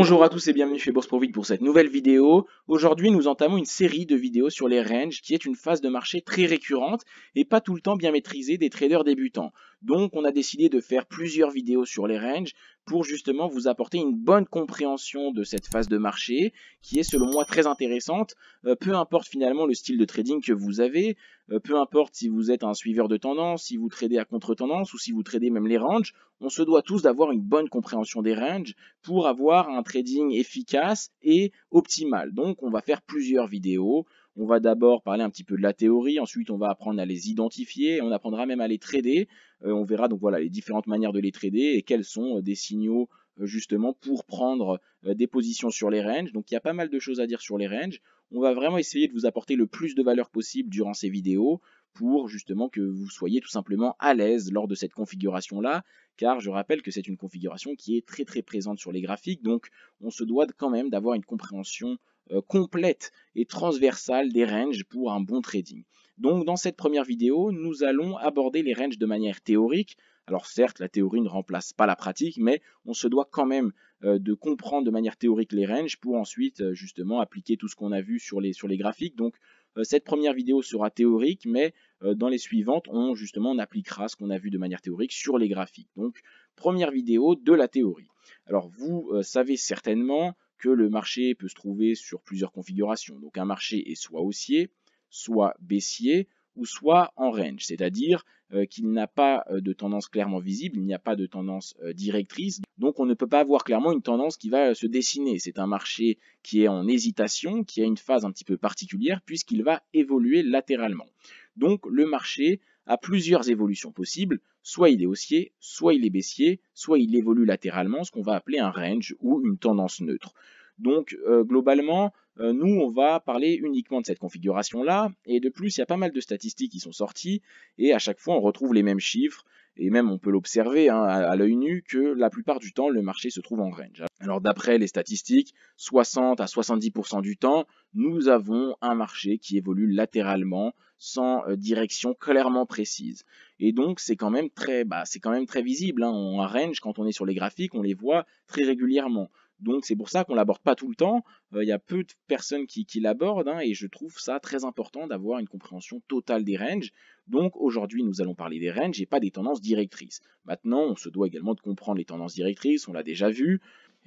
Bonjour à tous et bienvenue chez Bourse pour cette nouvelle vidéo. Aujourd'hui, nous entamons une série de vidéos sur les ranges qui est une phase de marché très récurrente et pas tout le temps bien maîtrisée des traders débutants. Donc on a décidé de faire plusieurs vidéos sur les ranges pour justement vous apporter une bonne compréhension de cette phase de marché qui est selon moi très intéressante, euh, peu importe finalement le style de trading que vous avez, euh, peu importe si vous êtes un suiveur de tendance, si vous tradez à contre-tendance ou si vous tradez même les ranges, on se doit tous d'avoir une bonne compréhension des ranges pour avoir un trading efficace et optimal. Donc on va faire plusieurs vidéos on va d'abord parler un petit peu de la théorie, ensuite on va apprendre à les identifier, on apprendra même à les trader. Euh, on verra donc voilà les différentes manières de les trader et quels sont euh, des signaux euh, justement pour prendre des positions sur les ranges. Donc il y a pas mal de choses à dire sur les ranges. On va vraiment essayer de vous apporter le plus de valeur possible durant ces vidéos pour justement que vous soyez tout simplement à l'aise lors de cette configuration là car je rappelle que c'est une configuration qui est très très présente sur les graphiques donc on se doit quand même d'avoir une compréhension euh, complète et transversale des ranges pour un bon trading. Donc dans cette première vidéo, nous allons aborder les ranges de manière théorique. Alors certes, la théorie ne remplace pas la pratique, mais on se doit quand même euh, de comprendre de manière théorique les ranges pour ensuite euh, justement appliquer tout ce qu'on a vu sur les, sur les graphiques. Donc cette première vidéo sera théorique, mais dans les suivantes, on justement on appliquera ce qu'on a vu de manière théorique sur les graphiques. Donc première vidéo de la théorie. Alors vous savez certainement que le marché peut se trouver sur plusieurs configurations. Donc un marché est soit haussier, soit baissier, ou soit en range, c'est-à-dire euh, qu'il n'a pas euh, de tendance clairement visible, il n'y a pas de tendance euh, directrice, donc on ne peut pas avoir clairement une tendance qui va se dessiner. C'est un marché qui est en hésitation, qui a une phase un petit peu particulière puisqu'il va évoluer latéralement. Donc le marché a plusieurs évolutions possibles soit il est haussier, soit il est baissier, soit il évolue latéralement, ce qu'on va appeler un range ou une tendance neutre. Donc euh, globalement, euh, nous, on va parler uniquement de cette configuration-là, et de plus, il y a pas mal de statistiques qui sont sorties, et à chaque fois, on retrouve les mêmes chiffres, et même on peut l'observer hein, à, l'œil nu, que la plupart du temps, le marché se trouve en range. Hein. Alors d'après les statistiques, 60 à 70% du temps, nous avons un marché qui évolue latéralement, sans euh, direction clairement précise. Et donc c'est quand même très, bah, c'est quand même très visible. en hein. range quand on est sur les graphiques, on les voit très régulièrement. Donc c'est pour ça qu'on l'aborde pas tout le temps. Euh, il y a peu de personnes qui, l'abordent hein, et je trouve ça très important d'avoir une compréhension totale des ranges. Donc aujourd'hui nous allons parler des ranges et pas des tendances directrices. Maintenant on se doit également de comprendre les tendances directrices, on l'a déjà vu.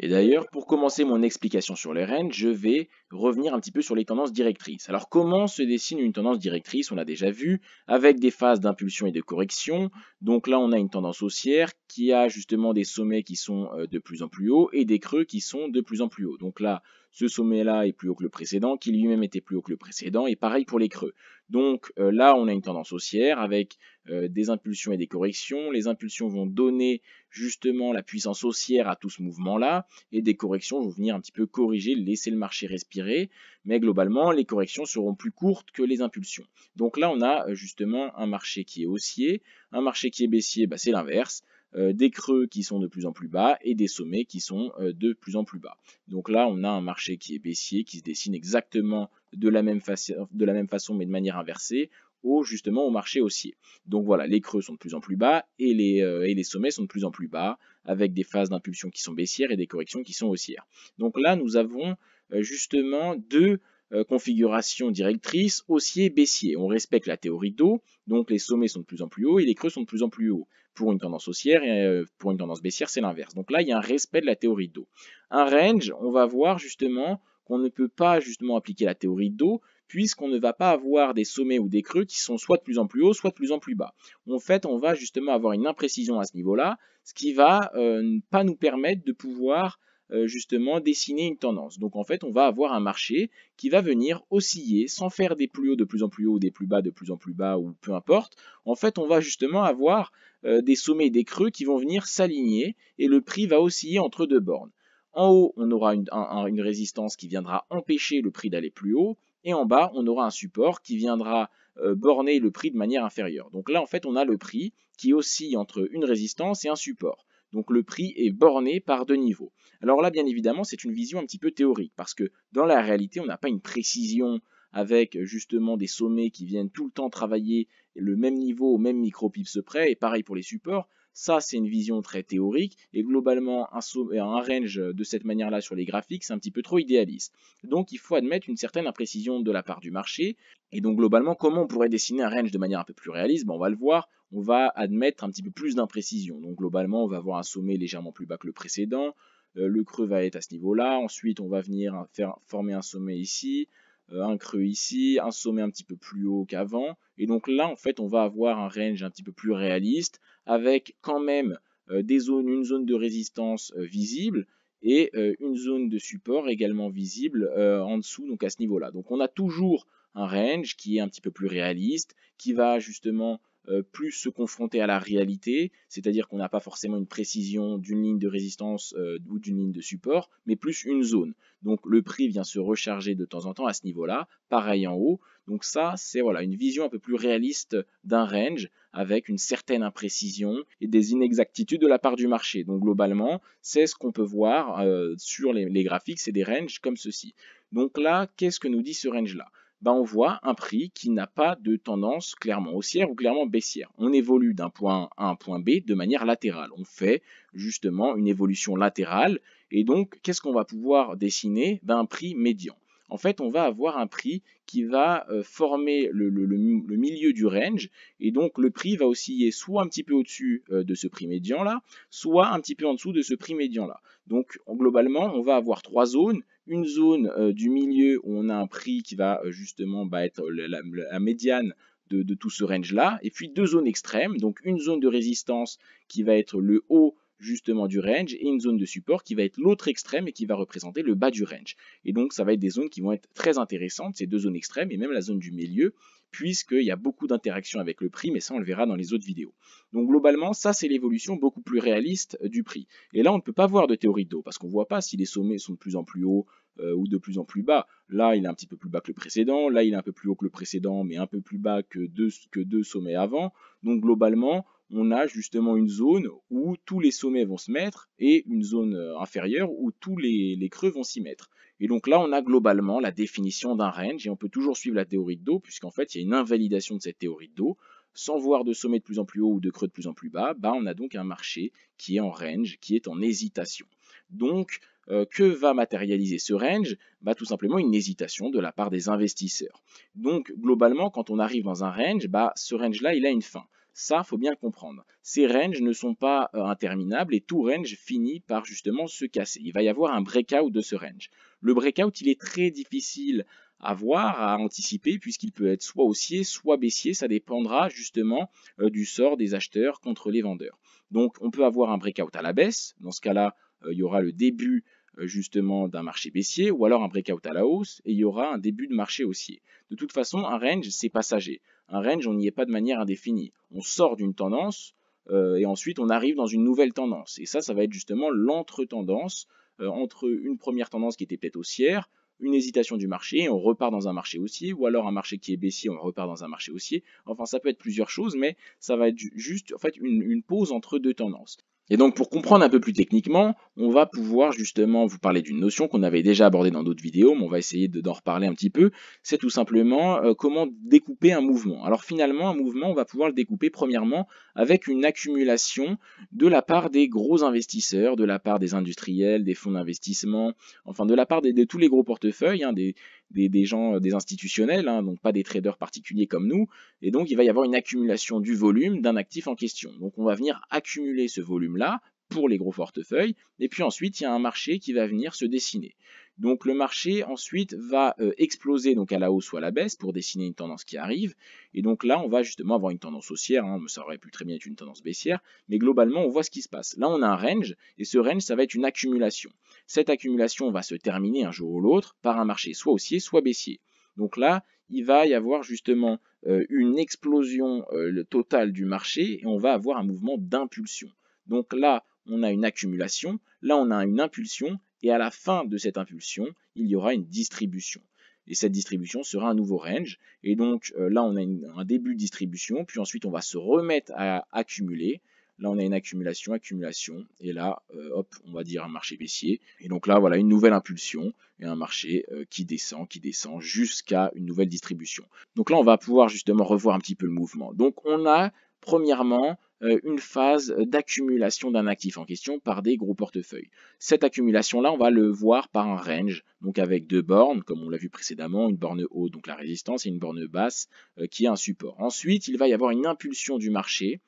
Et d'ailleurs, pour commencer mon explication sur les rennes, je vais revenir un petit peu sur les tendances directrices. Alors comment se dessine une tendance directrice On l'a déjà vu, avec des phases d'impulsion et de correction. Donc là, on a une tendance haussière qui a justement des sommets qui sont euh, de plus en plus hauts et des creux qui sont de plus en plus hauts. Donc là, ce sommet-là est plus haut que le précédent, qui lui-même était plus haut que le précédent, et pareil pour les creux. Donc euh, là, on a une tendance haussière avec euh, des impulsions et des corrections. Les impulsions vont donner justement la puissance haussière à tout ce mouvement-là et des corrections vont venir un petit peu corriger, laisser le marché respirer. Mais globalement, les corrections seront plus courtes que les impulsions. Donc là, on a euh, justement un marché qui est haussier. Un marché qui est baissier, bah, c'est l'inverse. des creux qui sont de plus en plus bas et des sommets qui sont de plus en plus bas. Donc là, on a un marché qui est baissier, qui se dessine exactement de la, même façon mais de manière inversée au, justement au marché haussier. Donc voilà, les creux sont de plus en plus bas euh, et les, sommets sont de plus en plus bas avec des phases d'impulsion qui sont baissières et des corrections qui sont haussières. Donc là, nous avons euh, justement deux euh, configurations directrices haussier-baissier. On respecte la théorie d'eau, donc les sommets sont de plus en plus hauts et les creux sont de plus en plus hauts. Pour une tendance haussière et pour une tendance baissière, c'est l'inverse. Donc là, il y a un respect de la théorie d'eau. Un range, on va voir justement on ne peut pas justement appliquer la théorie d'eau puisqu'on ne va pas avoir des sommets ou des creux qui sont soit de plus en plus hauts, soit de plus en plus bas. En fait, on va justement avoir une imprécision à ce niveau-là, ce qui va euh, pas nous permettre de pouvoir euh, justement dessiner une tendance. Donc en fait, on va avoir un marché qui va venir osciller sans faire des plus hauts de plus en plus hauts, des plus bas de plus en plus bas ou peu importe. En fait, on va justement avoir euh, des sommets et des creux qui vont venir s'aligner et le prix va osciller entre deux bornes. En haut, on aura une, résistance qui viendra empêcher le prix d'aller plus haut, et en bas, on aura un support qui viendra euh, borner le prix de manière inférieure. Donc là, en fait, on a le prix qui oscille entre une résistance et un support. Donc le prix est borné par deux niveaux. Alors là, bien évidemment, c'est une vision un petit peu théorique, parce que dans la réalité, on n'a pas une précision avec justement des sommets qui viennent tout le temps travailler le même niveau au même micro-pips près, et pareil pour les supports. Ça, c'est une vision très théorique et globalement, euh, un, range de cette manière-là sur les graphiques, c'est un petit peu trop idéaliste. Donc, il faut admettre une certaine imprécision de la part du marché. Et donc, globalement, comment on pourrait dessiner un range de manière un peu plus réaliste ben, On va le voir on va admettre un petit peu plus d'imprécision. Donc globalement, on va avoir un sommet légèrement plus bas que le précédent. Euh, le creux va être à ce niveau-là. Ensuite, on va venir faire, former un sommet ici, euh, un creux ici, un sommet un petit peu plus haut qu'avant. Et donc là, en fait, on va avoir un range un petit peu plus réaliste avec quand même euh, des zones, une zone de résistance euh, visible et euh, une zone de support également visible en dessous, donc à ce niveau-là. Donc on a toujours un range qui est un petit peu plus réaliste, qui va justement euh, plus se confronter à la réalité, c'est-à-dire qu'on n'a pas forcément une précision d'une ligne de résistance euh, ou d'une ligne de support, mais plus une zone. Donc le prix vient se recharger de temps en temps à ce niveau-là, pareil en haut. Donc ça, c'est voilà une vision un peu plus réaliste d'un range avec une certaine imprécision et des inexactitudes de la part du marché. Donc globalement, c'est ce qu'on peut voir euh, sur les, les graphiques, c'est des ranges comme ceci. Donc là, qu'est-ce que nous dit ce range-là ben, on voit un prix qui n'a pas de tendance clairement haussière ou clairement baissière. On évolue d'un point A à un point B de manière latérale. On fait justement une évolution latérale. Et donc, qu'est-ce qu'on va pouvoir dessiner Un prix médian. En fait, on va avoir un prix qui va euh, former le, le, milieu du range. Et donc, le prix va osciller soit un petit peu au-dessus euh, de ce prix médian-là, soit un petit peu en dessous de ce prix médian-là. Donc, globalement, on va avoir trois zones une zone euh, du milieu où on a un prix qui va euh, justement bah, être la, médiane de, tout ce range-là, et puis deux zones extrêmes, donc une zone de résistance qui va être le haut justement du range, et une zone de support qui va être l'autre extrême et qui va représenter le bas du range. Et donc ça va être des zones qui vont être très intéressantes, ces deux zones extrêmes, et même la zone du milieu, puisqu'il y a beaucoup d'interactions avec le prix, mais ça on le verra dans les autres vidéos. Donc globalement, ça c'est l'évolution beaucoup plus réaliste euh, du prix. Et là on ne peut pas voir de théorie de parce qu'on ne voit pas si les sommets sont de plus en plus hauts, euh, ou de plus en plus bas. Là, il est un petit peu plus bas que le précédent, là, il est un peu plus haut que le précédent, mais un peu plus bas que deux, sommets avant. Donc globalement, on a justement une zone où tous les sommets vont se mettre et une zone euh, inférieure où tous les, creux vont s'y mettre. Et donc là, on a globalement la définition d'un range et on peut toujours suivre la théorie de Dow, puisqu'en fait, il y a une invalidation de cette théorie de Dow, Sans voir de sommets de plus en plus haut ou de creux de plus en plus bas, bah on a donc un marché qui est en range, qui est en hésitation. Donc, euh, que va matérialiser ce range bah, Tout simplement une hésitation de la part des investisseurs. Donc globalement, quand on arrive dans un range, bah, ce range-là, il a une fin. Ça, faut bien le comprendre. Ces ranges ne sont pas euh, interminables et tout range finit par justement se casser. Il va y avoir un breakout de ce range. Le breakout, il est très difficile à voir, à anticiper, puisqu'il peut être soit haussier, soit baissier, ça dépendra justement euh, du sort des acheteurs contre les vendeurs. Donc on peut avoir un breakout à la baisse, dans ce cas-là, il y aura le début euh, justement d'un marché baissier ou alors un breakout à la hausse et il y aura un début de marché haussier. De toute façon, un range, c'est passager. Un range, on n'y est pas de manière indéfinie. On sort d'une tendance euh, et ensuite on arrive dans une nouvelle tendance. Et ça, ça va être justement l'entre-tendance euh, entre une première tendance qui était peut-être haussière, une hésitation du marché, et on repart dans un marché haussier, ou alors un marché qui est baissier, on repart dans un marché haussier. Enfin, ça peut être plusieurs choses, mais ça va être juste en fait une pause entre deux tendances. Et donc pour comprendre un peu plus techniquement, on va pouvoir justement vous parler d'une notion qu'on avait déjà abordée dans d'autres vidéos, mais on va essayer d'en reparler un petit peu. C'est tout simplement euh, comment découper un mouvement. Alors finalement, un mouvement, on va pouvoir le découper premièrement avec une accumulation de la part des gros investisseurs, de la part des industriels, des fonds d'investissement, enfin de la part de tous les gros portefeuilles, hein, des, des, gens, euh, des institutionnels, hein, donc pas des traders particuliers comme nous, et donc il va y avoir une accumulation du volume d'un actif en question. Donc on va venir accumuler ce volume-là pour les gros portefeuilles, et puis ensuite il y a un marché qui va venir se dessiner. Donc le marché ensuite va euh, exploser donc à la hausse ou à la baisse pour dessiner une tendance qui arrive. Et donc là, on va justement avoir une tendance haussière, hein, ça aurait pu très bien être une tendance baissière, mais globalement, on voit ce qui se passe. Là, on a un range, et ce range, ça va être une accumulation. Cette accumulation va se terminer un jour ou l'autre par un marché soit haussier, soit baissier. Donc là, il va y avoir justement euh, une explosion euh, totale du marché et on va avoir un mouvement d'impulsion. Donc là, on a une accumulation, là on a une impulsion et à la fin de cette impulsion, il y aura une distribution. Et cette distribution sera un nouveau range. Et donc euh, là, on a un début de distribution, puis ensuite on va se remettre à accumuler. Là, on a une accumulation, accumulation, et là, euh, hop, on va dire un marché baissier. Et donc là, voilà, une nouvelle impulsion et un marché euh, qui descend, qui descend jusqu'à une nouvelle distribution. Donc là, on va pouvoir justement revoir un petit peu le mouvement. Donc on a, premièrement, euh, une phase d'accumulation d'un actif en question par des gros portefeuilles. Cette accumulation-là, on va le voir par un range, donc avec deux bornes, comme on l'a vu précédemment, une borne haute, donc la résistance, et une borne basse, qui est un support. Ensuite, il va y avoir une impulsion du marché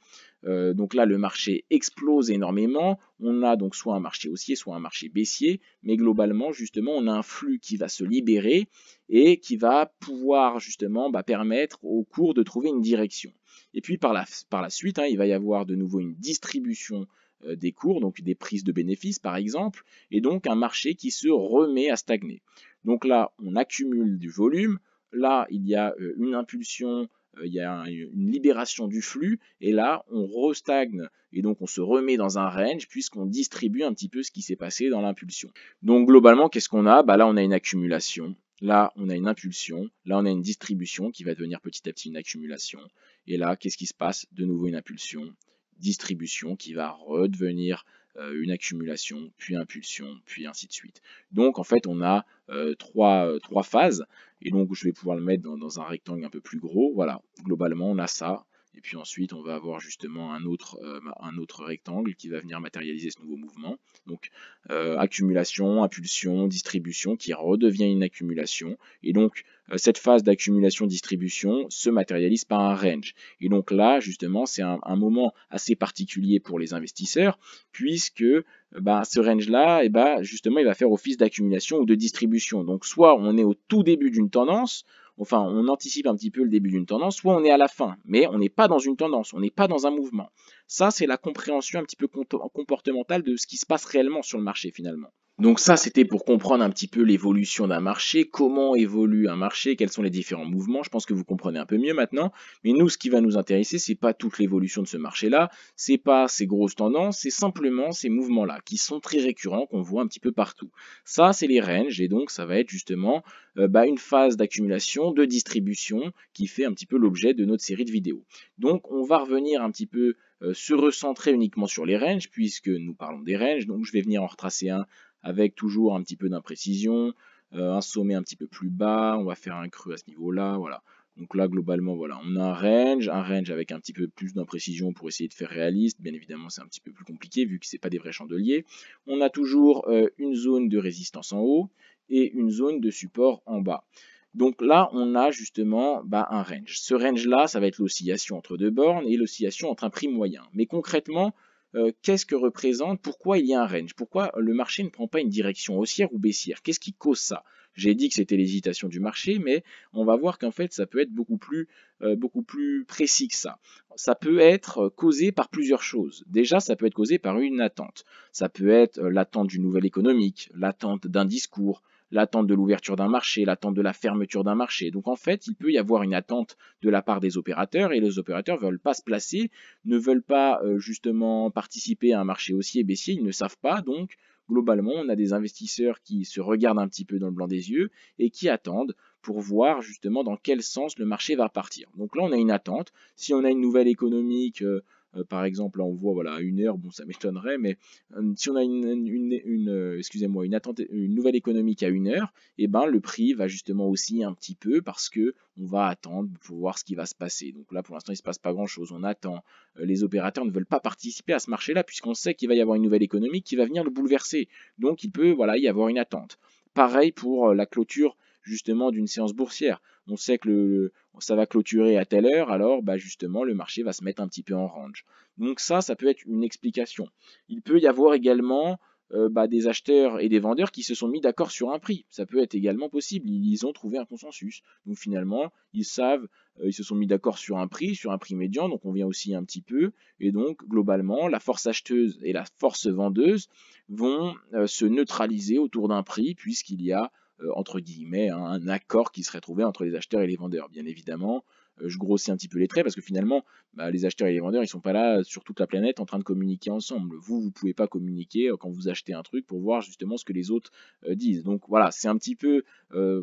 euh, donc là, le marché explose énormément. On a donc soit un marché haussier, soit un marché baissier. Mais globalement, justement, on a un flux qui va se libérer et qui va pouvoir justement bah, permettre au cours de trouver une direction. Et puis par la, suite, hein, il va y avoir de nouveau une distribution euh, des cours, donc des prises de bénéfices par exemple, et donc un marché qui se remet à stagner. Donc là, on accumule du volume, là, il y a euh, une impulsion euh, il y a une libération du flux, et là, on restagne, et donc on se remet dans un range, puisqu'on distribue un petit peu ce qui s'est passé dans l'impulsion. Donc globalement, qu'est-ce qu'on a bah, Là, on a une accumulation, là, on a une impulsion, là, on a une distribution qui va devenir petit à petit une accumulation, et là, qu'est-ce qui se passe De nouveau une impulsion, distribution qui va redevenir euh, une accumulation, puis impulsion, puis ainsi de suite. Donc en fait on a euh, euh, trois, phases, et donc je vais pouvoir le mettre dans, dans, un rectangle un peu plus gros, voilà, globalement on a ça, puis ensuite, on va avoir justement un autre, euh, un autre rectangle qui va venir matérialiser ce nouveau mouvement. Donc, euh, accumulation, impulsion, distribution, qui redevient une accumulation. Et donc, euh, cette phase d'accumulation-distribution se matérialise par un range. Et donc là, justement, c'est un, moment assez particulier pour les investisseurs, puisque ben, ce range-là, et eh ben, justement, il va faire office d'accumulation ou de distribution. Donc, soit on est au tout début d'une tendance, enfin on anticipe un petit peu le début d'une tendance, soit on est à la fin, mais on n'est pas dans une tendance, on n'est pas dans un mouvement. Ça, c'est la compréhension un petit peu comportementale de ce qui se passe réellement sur le marché finalement. Donc ça, c'était pour comprendre un petit peu l'évolution d'un marché, comment évolue un marché, quels sont les différents mouvements. Je pense que vous comprenez un peu mieux maintenant. Mais nous, ce qui va nous intéresser, ce n'est pas toute l'évolution de ce marché-là, c'est pas ces grosses tendances, c'est simplement ces mouvements-là qui sont très récurrents, qu'on voit un petit peu partout. Ça, c'est les ranges et donc ça va être justement euh, bah, une phase d'accumulation, de distribution qui fait un petit peu l'objet de notre série de vidéos. Donc on va revenir un petit peu euh, se recentrer uniquement sur les ranges puisque nous parlons des ranges. Donc je vais venir en retracer un avec toujours un petit peu d'imprécision, euh, un sommet un petit peu plus bas, on va faire un creux à ce niveau-là, voilà. Donc là, globalement, voilà, on a un range, un range avec un petit peu plus d'imprécision pour essayer de faire réaliste. Bien évidemment, c'est un petit peu plus compliqué vu que ce pas des vrais chandeliers. On a toujours euh, une zone de résistance en haut et une zone de support en bas. Donc là, on a justement bah, un range. Ce range-là, ça va être l'oscillation entre deux bornes et l'oscillation entre un prix moyen. Mais concrètement, euh, qu'est-ce que représente, pourquoi il y a un range, pourquoi le marché ne prend pas une direction haussière ou baissière, qu'est-ce qui cause ça j'ai dit que c'était l'hésitation du marché, mais on va voir qu'en fait, ça peut être beaucoup plus, euh, beaucoup plus précis que ça. Ça peut être euh, causé par plusieurs choses. Déjà, ça peut être causé par une attente. Ça peut être l'attente d'une nouvelle économique, l'attente d'un discours, l'attente de l'ouverture d'un marché, l'attente de la fermeture d'un marché. Donc en fait, il peut y avoir une attente de la part des opérateurs et les opérateurs ne veulent pas se placer, ne veulent pas euh, justement participer à un marché haussier baissier, ils ne savent pas donc globalement, on a des investisseurs qui se regardent un petit peu dans le blanc des yeux et qui attendent pour voir justement dans quel sens le marché va partir. Donc là, on a une attente. Si on a une nouvelle économique euh, euh, par exemple, là on voit voilà, à une heure, bon ça m'étonnerait, mais euh, si on a une, euh, excusez-moi, une, nouvelle économique à une heure, eh ben le prix va justement aussi un petit peu parce que on va attendre pour voir ce qui va se passer. Donc là pour l'instant il ne se passe pas grand chose, on attend. Les opérateurs ne veulent pas participer à ce marché-là puisqu'on sait qu'il va y avoir une nouvelle économique qui va venir le bouleverser. Donc il peut voilà, y avoir une attente. Pareil pour la clôture justement d'une séance boursière. On sait que le, ça va clôturer à telle heure, alors bah, justement le marché va se mettre un petit peu en range. Donc ça, ça peut être une explication. Il peut y avoir également euh, bah, des acheteurs et des vendeurs qui se sont mis d'accord sur un prix. Ça peut être également possible. Ils ont trouvé un consensus. Donc finalement, ils savent, euh, ils se sont mis d'accord sur un prix, sur un prix médian, donc on vient aussi un petit peu. Et donc globalement, la force acheteuse et la force vendeuse vont euh, se neutraliser autour d'un prix puisqu'il y a euh, entre guillemets, hein, un accord qui serait trouvé entre les acheteurs et les vendeurs. Bien évidemment, euh, je grossis un petit peu les traits parce que finalement, bah, les acheteurs et les vendeurs, ils sont pas là euh, sur toute la planète en train de communiquer ensemble. Vous, vous pouvez pas communiquer quand vous achetez un truc pour voir justement ce que les autres disent. Donc voilà, c'est un petit peu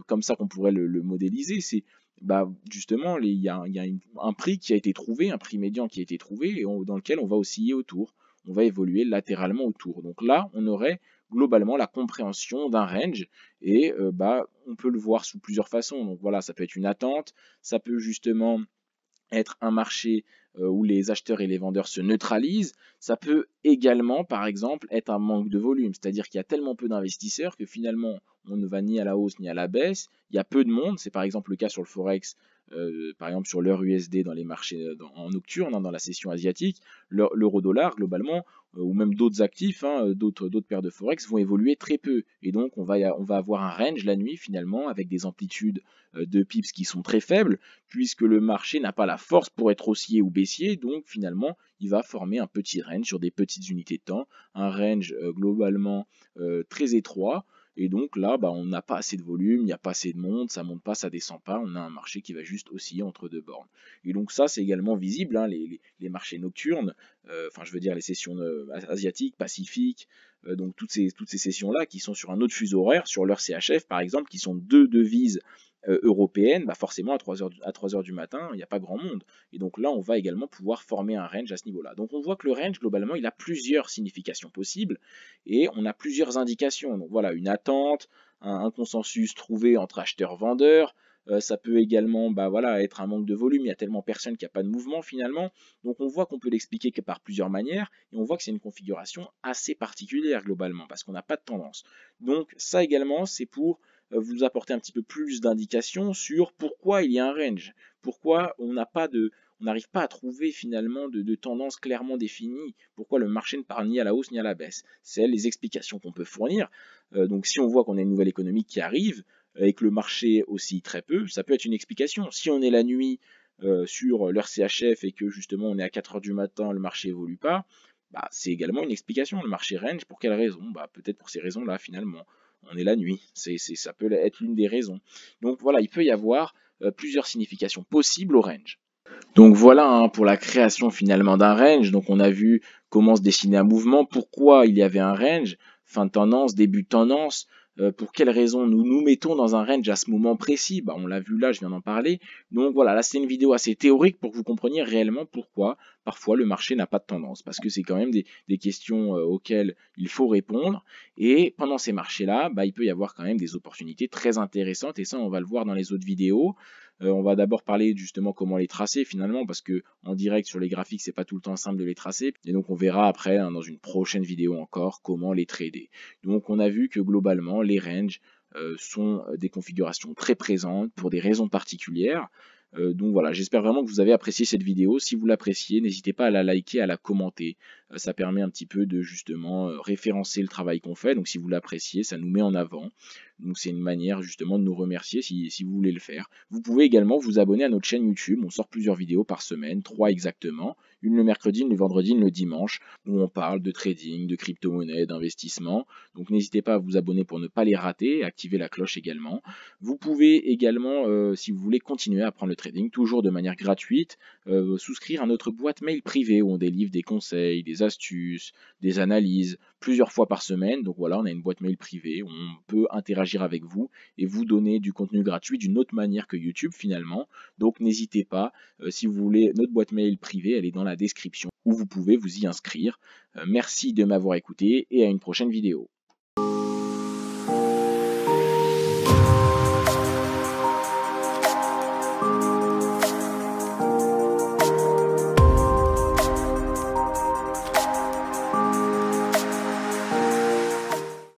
comme ça qu'on pourrait le, modéliser. C'est bah, justement, il y a, un prix qui a été trouvé, un prix médian qui a été trouvé et dans lequel on va osciller autour. On va évoluer latéralement autour. Donc là, on aurait globalement la compréhension d'un range et euh, bah, on peut le voir sous plusieurs façons. Donc voilà, ça peut être une attente, ça peut justement être un marché euh, où les acheteurs et les vendeurs se neutralisent, ça peut également par exemple être un manque de volume, c'est-à-dire qu'il y a tellement peu d'investisseurs que finalement on ne va ni à la hausse ni à la baisse, il y a peu de monde, c'est par exemple le cas sur le Forex euh, par exemple sur l'heure USD dans les marchés euh, en nocturne, hein, dans la session asiatique, l'euro-dollar globalement, euh, ou même d'autres actifs, hein, d'autres paires de forex vont évoluer très peu. Et donc on va, avoir un range la nuit finalement avec des amplitudes de pips qui sont très faibles, puisque le marché n'a pas la force pour être haussier ou baissier, donc finalement il va former un petit range sur des petites unités de temps, un range globalement très étroit. Et donc là, bah, on n'a pas assez de volume, il n'y a pas assez de monde, ça monte pas, ça descend pas, on a un marché qui va juste osciller entre deux bornes. Et donc ça, c'est également visible, hein, les, marchés nocturnes, euh, enfin je veux dire les sessions euh, asiatiques, pacifiques, euh, donc toutes ces, toutes ces sessions-là qui sont sur un autre fuseau horaire, sur leur CHF par exemple, qui sont deux devises euh, européenne, bah forcément à 3h, à 3 heures du matin, il n'y a pas grand monde. Et donc là, on va également pouvoir former un range à ce niveau-là. Donc on voit que le range, globalement, il a plusieurs significations possibles et on a plusieurs indications. Donc voilà, une attente, un, consensus trouvé entre acheteurs-vendeurs, euh, ça peut également bah, voilà, être un manque de volume, il y a tellement personne qu'il n'y a pas de mouvement finalement. Donc on voit qu'on peut l'expliquer par plusieurs manières, et on voit que c'est une configuration assez particulière globalement, parce qu'on n'a pas de tendance. Donc ça également, c'est pour euh, vous apporter un petit peu plus d'indications sur pourquoi il y a un range, pourquoi on n'a pas de, on n'arrive pas à trouver finalement de, tendance clairement définie, pourquoi le marché ne part ni à la hausse ni à la baisse. C'est les explications qu'on peut fournir. Euh, donc si on voit qu'on a une nouvelle économie qui arrive euh, et que le marché aussi très peu, ça peut être une explication. Si on est la nuit sur l'heure CHF et que justement on est à 4 heures du matin, le marché évolue pas, bah, c'est également une explication. Le marché range, pour quelle raison bah, Peut-être pour ces raisons-là finalement on est la nuit. C'est, ça peut être l'une des raisons. Donc voilà, il peut y avoir euh, plusieurs significations possibles au range. Donc voilà hein, pour la création finalement d'un range. Donc on a vu comment se dessiner un mouvement, pourquoi il y avait un range, fin de tendance, début de tendance, euh, pour quelles raisons nous nous mettons dans un range à ce moment précis, bah, on l'a vu là, je viens d'en parler. Donc voilà, là c'est une vidéo assez théorique pour que vous compreniez réellement pourquoi parfois le marché n'a pas de tendance, parce que c'est quand même des, questions euh, auxquelles il faut répondre. Et pendant ces marchés-là, bah, il peut y avoir quand même des opportunités très intéressantes, et ça on va le voir dans les autres vidéos. Euh, on va d'abord parler justement comment les tracer finalement, parce que direct sur les graphiques, c'est pas tout le temps simple de les tracer. Et donc on verra après, hein, dans une prochaine vidéo encore, comment les trader. Donc on a vu que globalement, les ranges euh, sont des configurations très présentes pour des raisons particulières. Euh, donc voilà, j'espère vraiment que vous avez apprécié cette vidéo. Si vous l'appréciez, n'hésitez pas à la liker, à la commenter ça permet un petit peu de justement euh, référencer le travail qu'on fait. Donc si vous l'appréciez, ça nous met en avant. Donc c'est une manière justement de nous remercier si, vous voulez le faire. Vous pouvez également vous abonner à notre chaîne YouTube. On sort plusieurs vidéos par semaine, trois exactement. Une le mercredi, une le vendredi, une le dimanche, où on parle de trading, de crypto-monnaie, d'investissement. Donc n'hésitez pas à vous abonner pour ne pas les rater, activer la cloche également. Vous pouvez également, euh, si vous voulez continuer à apprendre le trading, toujours de manière gratuite, euh, souscrire à notre boîte mail privée où on délivre des conseils, des astuces, des analyses, plusieurs fois par semaine. Donc voilà, on a une boîte mail privée, on peut interagir avec vous et vous donner du contenu gratuit d'une autre manière que YouTube finalement. Donc n'hésitez pas, euh, si vous voulez, notre boîte mail privée, elle est dans la description où vous pouvez vous y inscrire. Euh, merci de m'avoir écouté et à une prochaine vidéo.